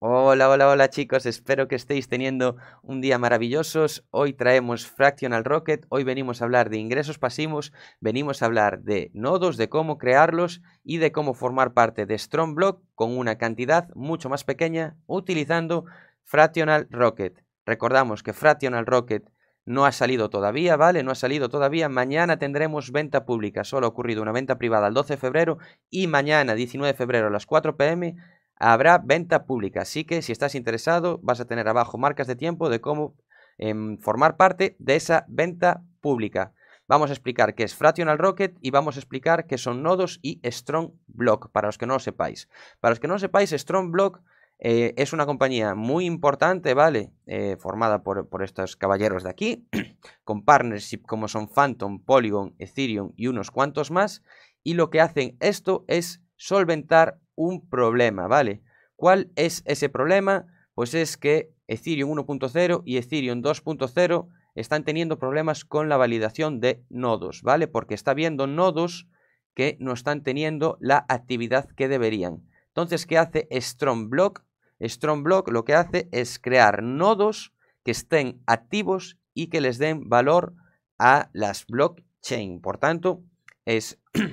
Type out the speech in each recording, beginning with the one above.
Hola, hola, hola chicos, espero que estéis teniendo un día maravillosos. Hoy traemos Fractional Rocket, hoy venimos a hablar de ingresos pasivos, venimos a hablar de nodos, de cómo crearlos y de cómo formar parte de Strong Block con una cantidad mucho más pequeña utilizando Fractional Rocket. Recordamos que Fractional Rocket no ha salido todavía, ¿vale? No ha salido todavía. Mañana tendremos venta pública. Solo ha ocurrido una venta privada el 12 de febrero y mañana, 19 de febrero, a las 4 pm, habrá venta pública. Así que si estás interesado, vas a tener abajo marcas de tiempo de cómo em, formar parte de esa venta pública. Vamos a explicar qué es Fractional Rocket y vamos a explicar qué son nodos y Strong Block, para los que no lo sepáis. Para los que no lo sepáis, Strong Block eh, es una compañía muy importante, ¿vale? Eh, formada por, por, estos caballeros de aquí, con partnership como son Phantom, Polygon, Ethereum y unos cuantos más. Y lo que hacen esto es solventar un problema, ¿vale? ¿Cuál es ese problema? Pues es que Ethereum 1.0 y Ethereum 2.0 están teniendo problemas con la validación de nodos, ¿vale? Porque está viendo nodos que no están teniendo la actividad que deberían. Entonces, ¿qué hace StrongBlock? StrongBlock lo que hace es crear nodos que estén activos y que les den valor a las blockchain. Por tanto, es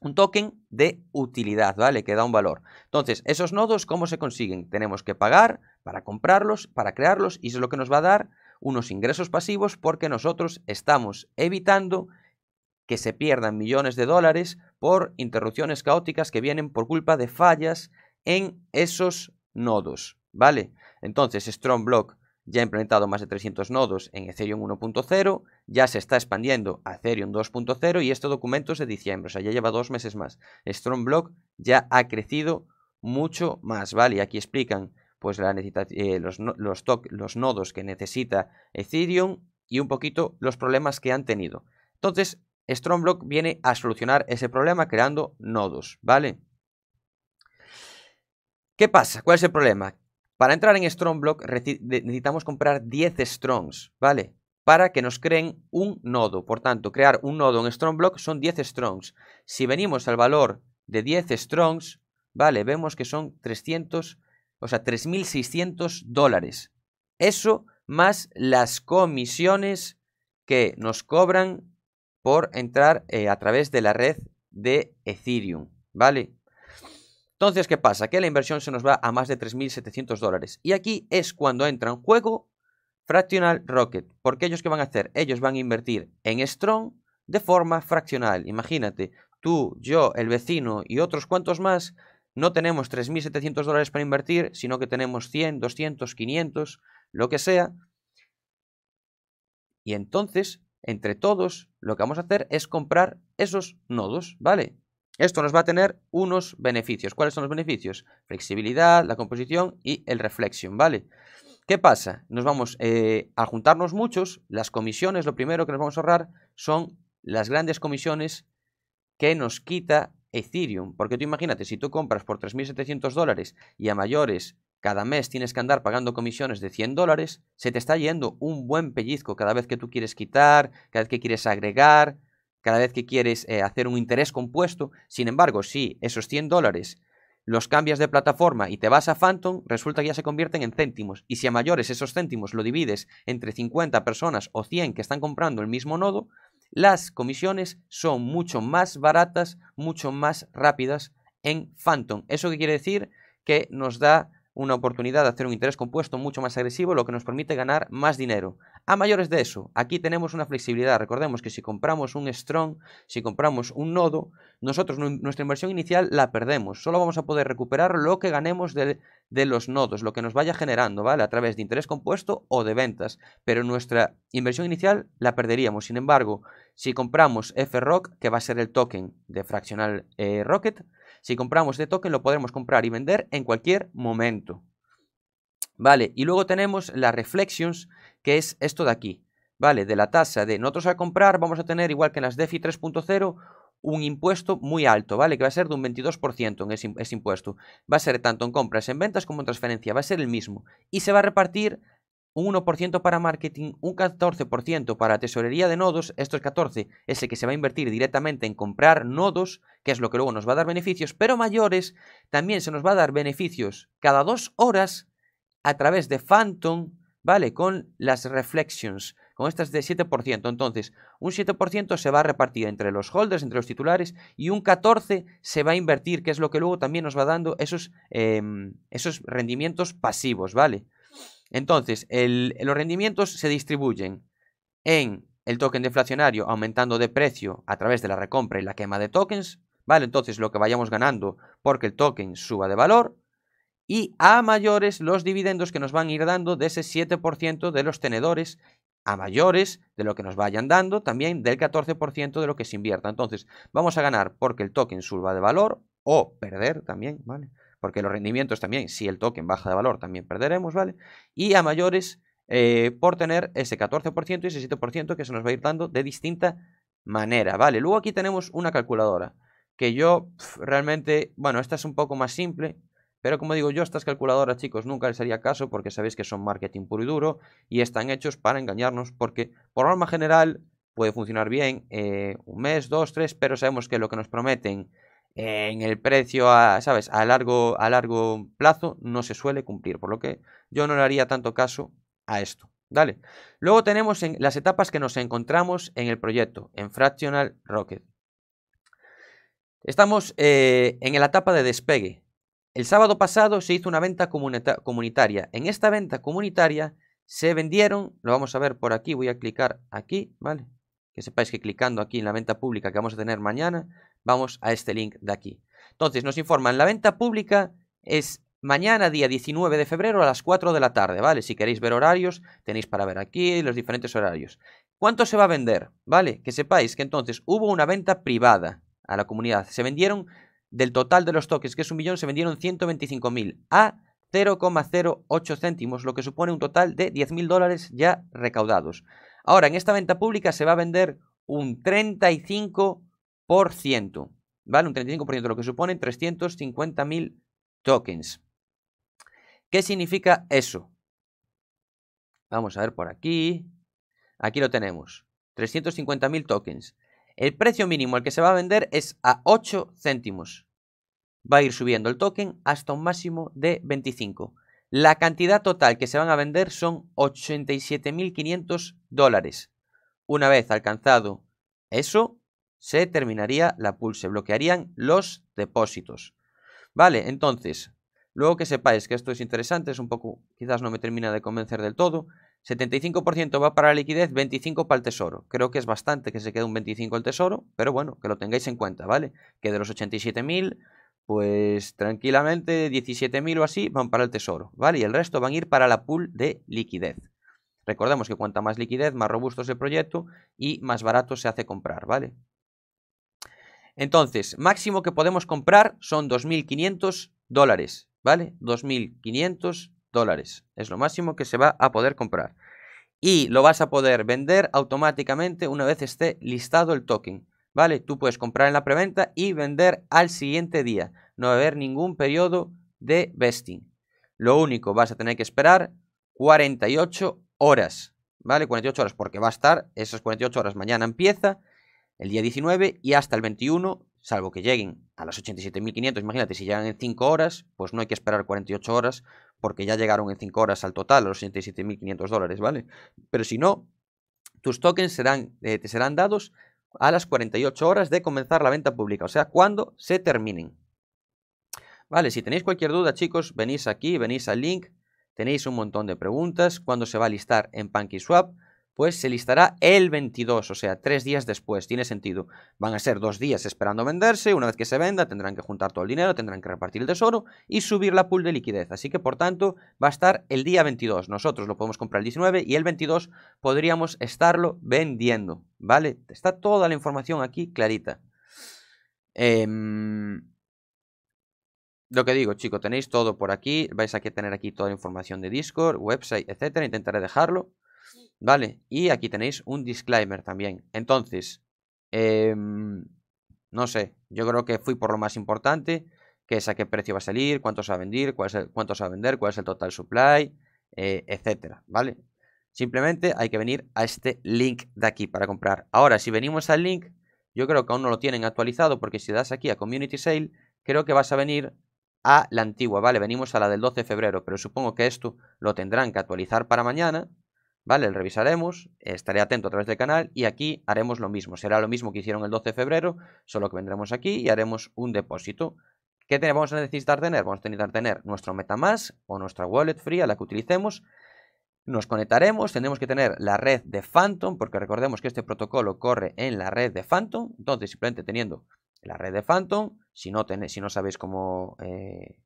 un token de utilidad, ¿vale? Que da un valor. Entonces, esos nodos, ¿cómo se consiguen? Tenemos que pagar para comprarlos, para crearlos, y eso es lo que nos va a dar unos ingresos pasivos porque nosotros estamos evitando que se pierdan millones de dólares por interrupciones caóticas que vienen por culpa de fallas en esos nodos, ¿vale? Entonces, Strong Block ya ha implementado más de 300 nodos en Ethereum 1.0, ya se está expandiendo a Ethereum 2.0 y este documento es de diciembre, o sea, ya lleva dos meses más. Strongblock ya ha crecido mucho más, ¿vale? Y aquí explican pues la eh, los, los nodos que necesita Ethereum y un poquito los problemas que han tenido. Entonces, Strongblock viene a solucionar ese problema creando nodos, ¿vale? ¿Qué pasa? ¿Cuál es el problema? Para entrar en Strongblock necesitamos comprar 10 Strongs, ¿vale? Para que nos creen un nodo. Por tanto, crear un nodo en Strongblock son 10 Strongs. Si venimos al valor de 10 Strongs, ¿vale? Vemos que son 300, o sea, 3.600 dólares. Eso más las comisiones que nos cobran por entrar eh, a través de la red de Ethereum, ¿vale? Entonces, ¿qué pasa? Que la inversión se nos va a más de 3.700 dólares. Y aquí es cuando entra en juego Fractional Rocket. Porque ellos qué van a hacer? Ellos van a invertir en Strong de forma fraccional. Imagínate, tú, yo, el vecino y otros cuantos más, no tenemos 3.700 dólares para invertir, sino que tenemos 100, 200, 500, lo que sea. Y entonces, entre todos, lo que vamos a hacer es comprar esos nodos, ¿vale? Esto nos va a tener unos beneficios. ¿Cuáles son los beneficios? Flexibilidad, la composición y el reflection, ¿vale? ¿Qué pasa? Nos vamos eh, a juntarnos muchos. Las comisiones, lo primero que nos vamos a ahorrar son las grandes comisiones que nos quita Ethereum. Porque tú imagínate, si tú compras por 3.700 dólares y a mayores cada mes tienes que andar pagando comisiones de 100 dólares, se te está yendo un buen pellizco cada vez que tú quieres quitar, cada vez que quieres agregar, cada vez que quieres eh, hacer un interés compuesto. Sin embargo, si esos 100 dólares los cambias de plataforma y te vas a Phantom, resulta que ya se convierten en céntimos. Y si a mayores esos céntimos lo divides entre 50 personas o 100 que están comprando el mismo nodo, las comisiones son mucho más baratas, mucho más rápidas en Phantom. ¿Eso quiere decir? Que nos da una oportunidad de hacer un interés compuesto mucho más agresivo, lo que nos permite ganar más dinero. A mayores de eso, aquí tenemos una flexibilidad. Recordemos que si compramos un strong, si compramos un nodo, nosotros nuestra inversión inicial la perdemos. Solo vamos a poder recuperar lo que ganemos de, los nodos, lo que nos vaya generando, ¿vale? A través de interés compuesto o de ventas. Pero nuestra inversión inicial la perderíamos. Sin embargo, si compramos FROC, que va a ser el token de Fraccional eh, Rocket, si compramos este token lo podremos comprar y vender en cualquier momento. Vale, y luego tenemos las reflections, que es esto de aquí, ¿vale? De la tasa de nosotros a comprar vamos a tener, igual que en las DeFi 3.0, un impuesto muy alto, ¿vale? Que va a ser de un 22% en ese, impuesto. Va a ser tanto en compras, en ventas como en transferencia, va a ser el mismo. Y se va a repartir un 1% para marketing, un 14% para tesorería de nodos, esto es 14 ese que se va a invertir directamente en comprar nodos, que es lo que luego nos va a dar beneficios, pero mayores, también se nos va a dar beneficios cada dos horas a través de Phantom, ¿vale? Con las reflections, con estas de 7%. Entonces, un 7% se va a repartir entre los holders, entre los titulares, y un 14% se va a invertir, que es lo que luego también nos va dando esos, em, esos rendimientos pasivos, ¿vale? Entonces, los rendimientos se distribuyen en el token deflacionario aumentando de precio a través de la recompra y la quema de tokens, ¿vale? Entonces, lo que vayamos ganando porque el token suba de valor, y a mayores los dividendos que nos van a ir dando de ese 7% de los tenedores a mayores de lo que nos vayan dando, también del 14% de lo que se invierta. Entonces, vamos a ganar porque el token suba de valor o perder también, ¿vale? Porque los rendimientos también, si el token baja de valor, también perderemos, ¿vale? Y a mayores eh, por tener ese 14% y ese 7% que se nos va a ir dando de distinta manera, ¿vale? Luego aquí tenemos una calculadora que yo realmente, bueno, esta es un poco más simple, pero como digo yo, estas calculadoras, chicos, nunca les haría caso porque sabéis que son marketing puro y duro y están hechos para engañarnos porque por norma general puede funcionar bien eh, un mes, dos, tres, pero sabemos que lo que nos prometen eh, en el precio, a, ¿sabes? A largo, a largo plazo no se suele cumplir, por lo que yo no le haría tanto caso a esto. Dale. Luego tenemos las etapas que nos encontramos en el proyecto, en Fractional Rocket. Estamos eh, en la etapa de despegue, el sábado pasado se hizo una venta comunitaria. En esta venta comunitaria se vendieron, lo vamos a ver por aquí, voy a clicar aquí, ¿vale? Que sepáis que clicando aquí en la venta pública que vamos a tener mañana, vamos a este link de aquí. Entonces nos informan, la venta pública es mañana día 19 de febrero a las 4 de la tarde, ¿vale? Si queréis ver horarios, tenéis para ver aquí los diferentes horarios. ¿Cuánto se va a vender? ¿Vale? Que sepáis que entonces hubo una venta privada a la comunidad. Se vendieron del total de los tokens, que es un millón, se vendieron 125.000 a 0,08 céntimos, lo que supone un total de 10.000 dólares ya recaudados. Ahora, en esta venta pública se va a vender un 35%, ¿vale? Un 35%, lo que supone 350.000 tokens. ¿Qué significa eso? Vamos a ver por aquí. Aquí lo tenemos. 350.000 tokens. El precio mínimo al que se va a vender es a 8 céntimos va a ir subiendo el token hasta un máximo de 25. La cantidad total que se van a vender son 87.500 dólares. Una vez alcanzado eso, se terminaría la pulse, se bloquearían los depósitos. Vale, entonces, luego que sepáis que esto es interesante, es un poco, quizás no me termina de convencer del todo, 75% va para la liquidez, 25% para el tesoro. Creo que es bastante que se quede un 25% el tesoro, pero bueno, que lo tengáis en cuenta, ¿vale? Que de los 87.000 pues tranquilamente 17.000 o así van para el tesoro, ¿vale? Y el resto van a ir para la pool de liquidez. Recordemos que cuanta más liquidez, más robusto es el proyecto y más barato se hace comprar, ¿vale? Entonces, máximo que podemos comprar son 2.500 dólares, ¿vale? 2.500 dólares es lo máximo que se va a poder comprar. Y lo vas a poder vender automáticamente una vez esté listado el token. ¿vale? Tú puedes comprar en la preventa y vender al siguiente día. No va a haber ningún periodo de vesting. Lo único, vas a tener que esperar 48 horas, ¿vale? 48 horas porque va a estar, esas 48 horas mañana empieza, el día 19 y hasta el 21, salvo que lleguen a las 87.500, imagínate, si llegan en 5 horas, pues no hay que esperar 48 horas porque ya llegaron en 5 horas al total a los 87.500 dólares, ¿vale? Pero si no, tus tokens eh, te serán dados a las 48 horas de comenzar la venta pública, o sea, cuando se terminen. Vale, si tenéis cualquier duda, chicos, venís aquí, venís al link, tenéis un montón de preguntas, cuándo se va a listar en PankySwap, pues se listará el 22, o sea, tres días después, tiene sentido. Van a ser dos días esperando venderse, una vez que se venda tendrán que juntar todo el dinero, tendrán que repartir el tesoro y subir la pool de liquidez. Así que, por tanto, va a estar el día 22. Nosotros lo podemos comprar el 19 y el 22 podríamos estarlo vendiendo, ¿vale? Está toda la información aquí clarita. Em, lo que digo, chicos, tenéis todo por aquí, vais a tener aquí toda la información de Discord, website, etcétera. Intentaré dejarlo. ¿Vale? Y aquí tenéis un disclaimer también. Entonces, em, no sé, yo creo que fui por lo más importante, que es a qué precio va a salir, cuánto va a vender, cuál es el, cuánto se va a vender, cuál es el total supply, eh, etcétera, ¿vale? Simplemente hay que venir a este link de aquí para comprar. Ahora, si venimos al link, yo creo que aún no lo tienen actualizado porque si das aquí a Community Sale, creo que vas a venir a la antigua, ¿vale? Venimos a la del 12 de febrero, pero supongo que esto lo tendrán que actualizar para mañana ¿vale? revisaremos, estaré atento a través del canal y aquí haremos lo mismo. Será lo mismo que hicieron el 12 de febrero, solo que vendremos aquí y haremos un depósito. ¿Qué vamos a necesitar tener? Vamos a necesitar tener nuestro Metamask o nuestra wallet free a la que utilicemos. Nos conectaremos, tendremos que tener la red de Phantom, porque recordemos que este protocolo corre en la red de Phantom. Entonces, simplemente teniendo la red de Phantom, si no, si no sabéis cómo eh,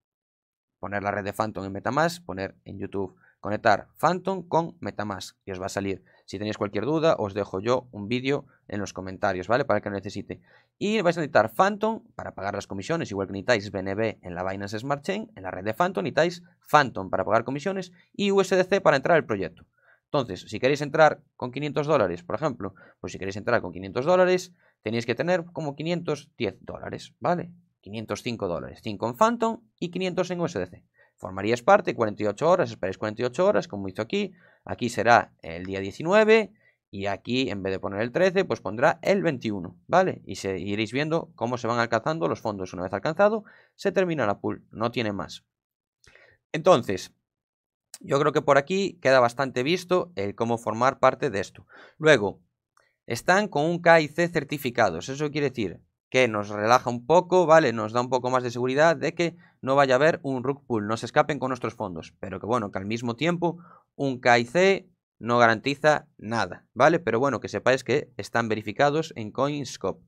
poner la red de Phantom en Metamask, poner en YouTube conectar Phantom con Metamask y os va a salir. Si tenéis cualquier duda, os dejo yo un vídeo en los comentarios, ¿vale? Para el que lo necesite. Y vais a necesitar Phantom para pagar las comisiones, igual que necesitáis BNB en la Binance Smart Chain, en la red de Phantom, necesitáis Phantom para pagar comisiones y USDC para entrar al proyecto. Entonces, si queréis entrar con 500 dólares, por ejemplo, pues si queréis entrar con 500 dólares, tenéis que tener como 510 dólares, ¿vale? 505 dólares, 5 en Phantom y 500 en USDC. Formarías parte 48 horas, esperáis 48 horas, como hizo aquí. Aquí será el día 19 y aquí en vez de poner el 13, pues pondrá el 21, ¿vale? Y seguiréis viendo cómo se van alcanzando los fondos. Una vez alcanzado, se termina la pool, no tiene más. Entonces, yo creo que por aquí queda bastante visto el cómo formar parte de esto. Luego, están con un KIC certificados. Eso quiere decir que nos relaja un poco, ¿vale? Nos da un poco más de seguridad de que no vaya a haber un rug pull, no se escapen con nuestros fondos, pero que bueno, que al mismo tiempo un KIC no garantiza nada, ¿vale? Pero bueno, que sepáis que están verificados en Coinscope.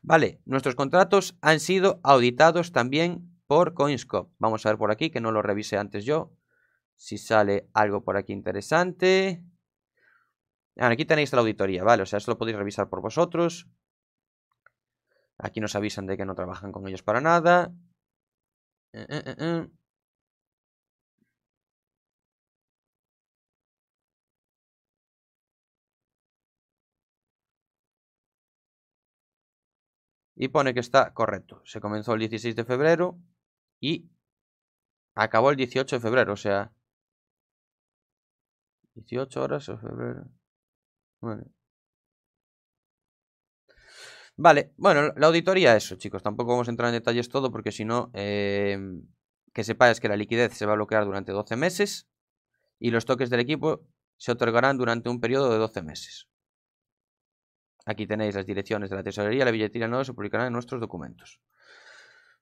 Vale, nuestros contratos han sido auditados también por Coinscope. Vamos a ver por aquí, que no lo revise antes yo, si sale algo por aquí interesante. Ah, aquí tenéis la auditoría, ¿vale? O sea, esto lo podéis revisar por vosotros. Aquí nos avisan de que no trabajan con ellos para nada. Eh, eh, eh, y pone que está correcto. Se comenzó el 16 de febrero y acabó el 18 de febrero, o sea, 18 horas de febrero. Vale. Vale, bueno, la auditoría eso, chicos. Tampoco vamos a entrar en detalles todo porque si no, em, que sepáis que la liquidez se va a bloquear durante 12 meses y los toques del equipo se otorgarán durante un periodo de 12 meses. Aquí tenéis las direcciones de la tesorería, la billetera no se publicarán en nuestros documentos.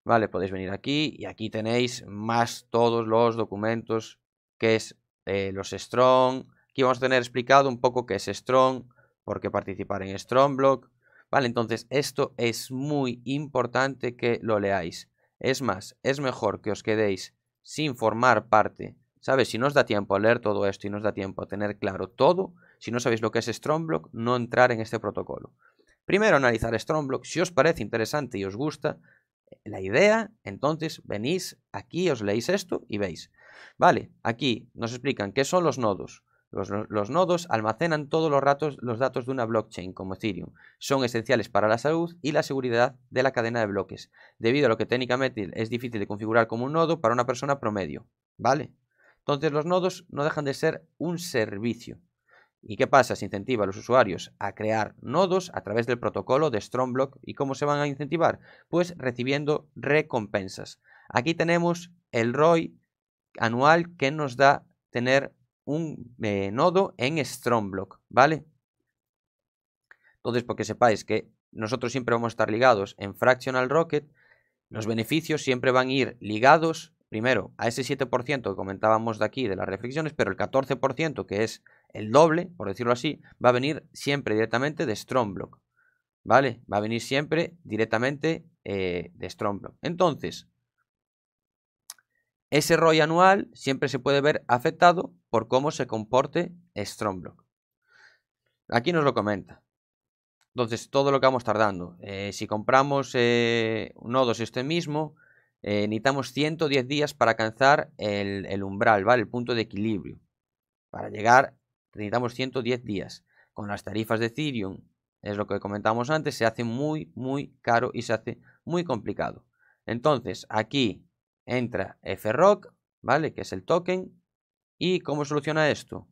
Vale, podéis venir aquí y aquí tenéis más todos los documentos que es eh, los Strong. Aquí vamos a tener explicado un poco qué es Strong, por qué participar en Strongblock, Vale, entonces esto es muy importante que lo leáis. Es más, es mejor que os quedéis sin formar parte. ¿Sabes? Si no os da tiempo a leer todo esto y no os da tiempo a tener claro todo, si no sabéis lo que es Strongblock, no entrar en este protocolo. Primero analizar Strongblock, si os parece interesante y os gusta la idea, entonces venís aquí, os leéis esto y veis. Vale, aquí nos explican qué son los nodos, los, nodos almacenan todos los, ratos, los datos de una blockchain como Ethereum. Son esenciales para la salud y la seguridad de la cadena de bloques, debido a lo que técnicamente es difícil de configurar como un nodo para una persona promedio. ¿Vale? Entonces los nodos no dejan de ser un servicio. ¿Y qué pasa? Se incentiva a los usuarios a crear nodos a través del protocolo de Stromblock ¿Y cómo se van a incentivar? Pues recibiendo recompensas. Aquí tenemos el ROI anual que nos da tener un eh, nodo en Strongblock, ¿vale? Entonces, porque sepáis que nosotros siempre vamos a estar ligados en Fractional Rocket, los beneficios siempre van a ir ligados, primero, a ese 7% que comentábamos de aquí, de las reflexiones, pero el 14%, que es el doble, por decirlo así, va a venir siempre directamente de Strongblock, ¿vale? Va a venir siempre directamente eh, de Strongblock. Entonces, ese ROI anual siempre se puede ver afectado por cómo se comporte Strongblock. Aquí nos lo comenta. Entonces, todo lo que vamos tardando. Eh, si compramos eh, nodos este mismo, eh, necesitamos 110 días para alcanzar el, umbral, ¿vale? El punto de equilibrio. Para llegar, necesitamos 110 días. Con las tarifas de Ethereum, es lo que comentamos antes, se hace muy, muy caro y se hace muy complicado. Entonces, aquí Entra FROC, ¿vale? Que es el token. ¿Y cómo soluciona esto?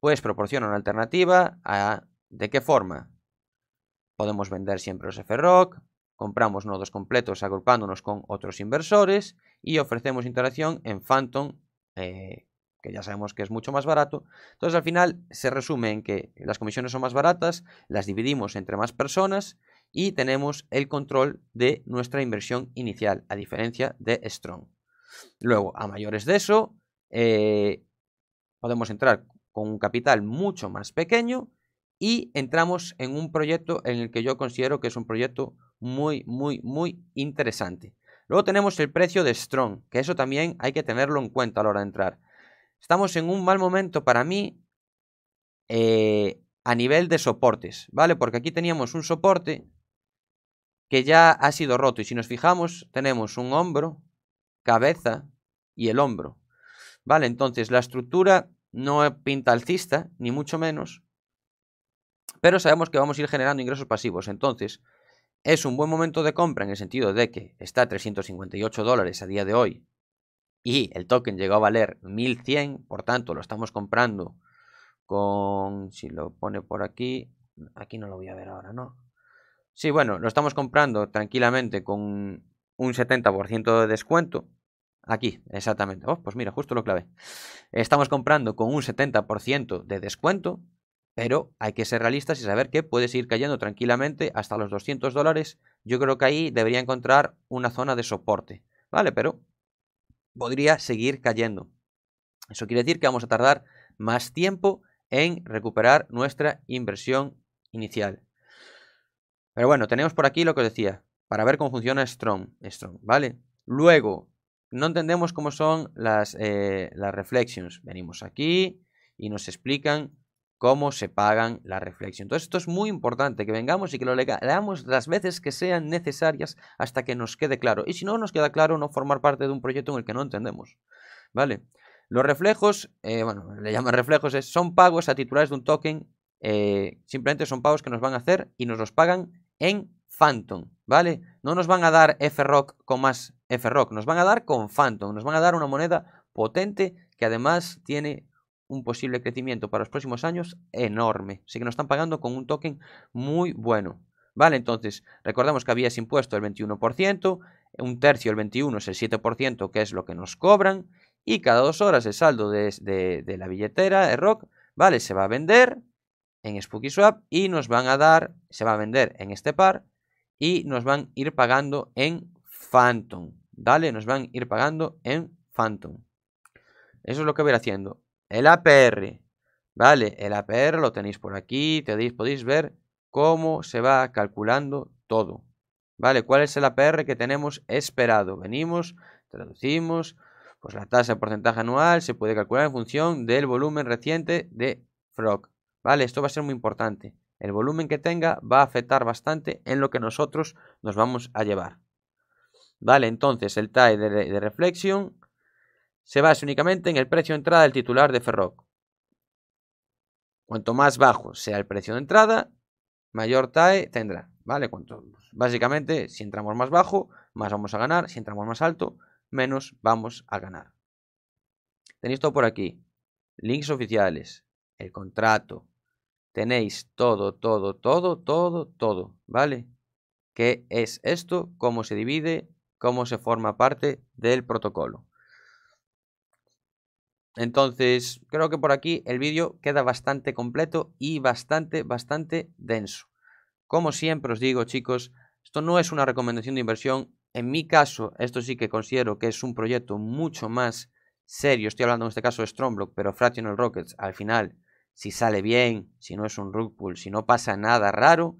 Pues proporciona una alternativa a... ¿De qué forma? Podemos vender siempre los FROC, compramos nodos completos agrupándonos con otros inversores y ofrecemos interacción en Phantom, eh, que ya sabemos que es mucho más barato. Entonces al final se resume en que las comisiones son más baratas, las dividimos entre más personas y tenemos el control de nuestra inversión inicial, a diferencia de Strong. Luego, a mayores de eso, eh, podemos entrar con un capital mucho más pequeño y entramos en un proyecto en el que yo considero que es un proyecto muy, muy, muy interesante. Luego tenemos el precio de Strong, que eso también hay que tenerlo en cuenta a la hora de entrar. Estamos en un mal momento para mí eh, a nivel de soportes, ¿vale? Porque aquí teníamos un soporte que ya ha sido roto. Y si nos fijamos, tenemos un hombro, cabeza y el hombro. Vale, entonces la estructura no pinta alcista, ni mucho menos, pero sabemos que vamos a ir generando ingresos pasivos. Entonces, es un buen momento de compra en el sentido de que está a 358 dólares a día de hoy y el token llegó a valer 1100, por tanto lo estamos comprando con, si lo pone por aquí, aquí no lo voy a ver ahora, ¿no? Sí, bueno, lo estamos comprando tranquilamente con un 70% de descuento. Aquí, exactamente. Oh, pues mira, justo lo clave. Estamos comprando con un 70% de descuento, pero hay que ser realistas y saber que puede seguir cayendo tranquilamente hasta los 200 dólares. Yo creo que ahí debería encontrar una zona de soporte, ¿vale? Pero podría seguir cayendo. Eso quiere decir que vamos a tardar más tiempo en recuperar nuestra inversión inicial. Pero bueno, tenemos por aquí lo que os decía, para ver cómo funciona Strong, Strong ¿vale? Luego, no entendemos cómo son las, eh, reflections. Venimos aquí y nos explican cómo se pagan las reflections. Entonces, esto es muy importante, que vengamos y que lo leamos las veces que sean necesarias hasta que nos quede claro. Y si no nos queda claro, no formar parte de un proyecto en el que no entendemos, ¿vale? Los reflejos, eh, bueno, le llaman reflejos, son pagos a titulares de un token, eh, simplemente son pagos que nos van a hacer y nos los pagan en Phantom, ¿vale? No nos van a dar F-Rock con más F-Rock, nos van a dar con Phantom, nos van a dar una moneda potente que además tiene un posible crecimiento para los próximos años enorme. Así que nos están pagando con un token muy bueno. Vale, entonces, recordemos que había impuesto el 21%, un tercio el 21% es el 7%, que es lo que nos cobran, y cada dos horas el saldo de, la billetera, el Rock, vale, se va a vender, en Swap y nos van a dar, se va a vender en este par y nos van a ir pagando en Phantom, ¿vale? Nos van a ir pagando en Phantom. Eso es lo que voy a ir haciendo. El APR, ¿vale? El APR lo tenéis por aquí, podéis ver cómo se va calculando todo, ¿vale? ¿Cuál es el APR que tenemos esperado? Venimos, traducimos, pues la tasa de porcentaje anual se puede calcular en función del volumen reciente de Frog. ¿Vale? Esto va a ser muy importante. El volumen que tenga va a afectar bastante en lo que nosotros nos vamos a llevar. ¿Vale? Entonces el TAE de, Reflexion se basa únicamente en el precio de entrada del titular de Ferroc. Cuanto más bajo sea el precio de entrada, mayor TAE tendrá. ¿Vale? básicamente, si entramos más bajo, más vamos a ganar. Si entramos más alto, menos vamos a ganar. Tenéis todo por aquí. Links oficiales, el contrato, Tenéis todo, todo, todo, todo, todo, ¿vale? ¿Qué es esto? ¿Cómo se divide? ¿Cómo se forma parte del protocolo? Entonces, creo que por aquí el vídeo queda bastante completo y bastante, bastante denso. Como siempre os digo, chicos, esto no es una recomendación de inversión. En mi caso, esto sí que considero que es un proyecto mucho más serio. Estoy hablando en este caso de Stromblock pero Fractional Rockets al final si sale bien, si no es un rug pull, si no pasa nada raro,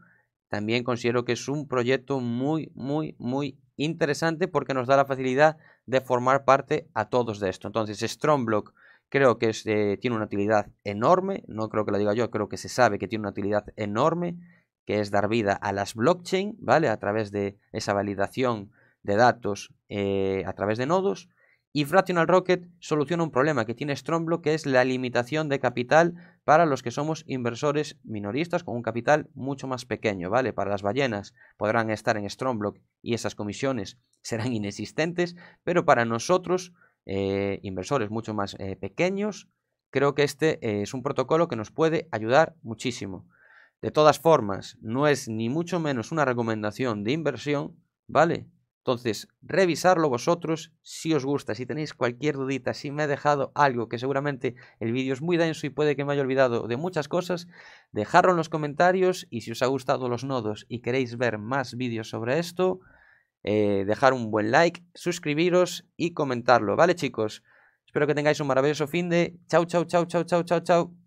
también considero que es un proyecto muy, muy, muy interesante porque nos da la facilidad de formar parte a todos de esto. Entonces, Stromblock creo que eh, tiene una utilidad enorme, no creo que lo diga yo, creo que se sabe que tiene una utilidad enorme, que es dar vida a las blockchain, ¿vale? A través de esa validación de datos eh, a través de nodos. Y Fractional Rocket soluciona un problema que tiene Stromblock, que es la limitación de capital para los que somos inversores minoristas con un capital mucho más pequeño, ¿vale? Para las ballenas podrán estar en Stromblock y esas comisiones serán inexistentes, pero para nosotros, eh, inversores mucho más eh, pequeños, creo que este eh, es un protocolo que nos puede ayudar muchísimo. De todas formas, no es ni mucho menos una recomendación de inversión, ¿vale? Entonces, revisarlo vosotros si os gusta, si tenéis cualquier dudita, si me he dejado algo, que seguramente el vídeo es muy denso y puede que me haya olvidado de muchas cosas, dejadlo en los comentarios y si os ha gustado los nodos y queréis ver más vídeos sobre esto, eh, dejar un buen like, suscribiros y comentarlo, ¿vale chicos? Espero que tengáis un maravilloso fin de... Chao, chao, chao, chao, chao, chao, chao.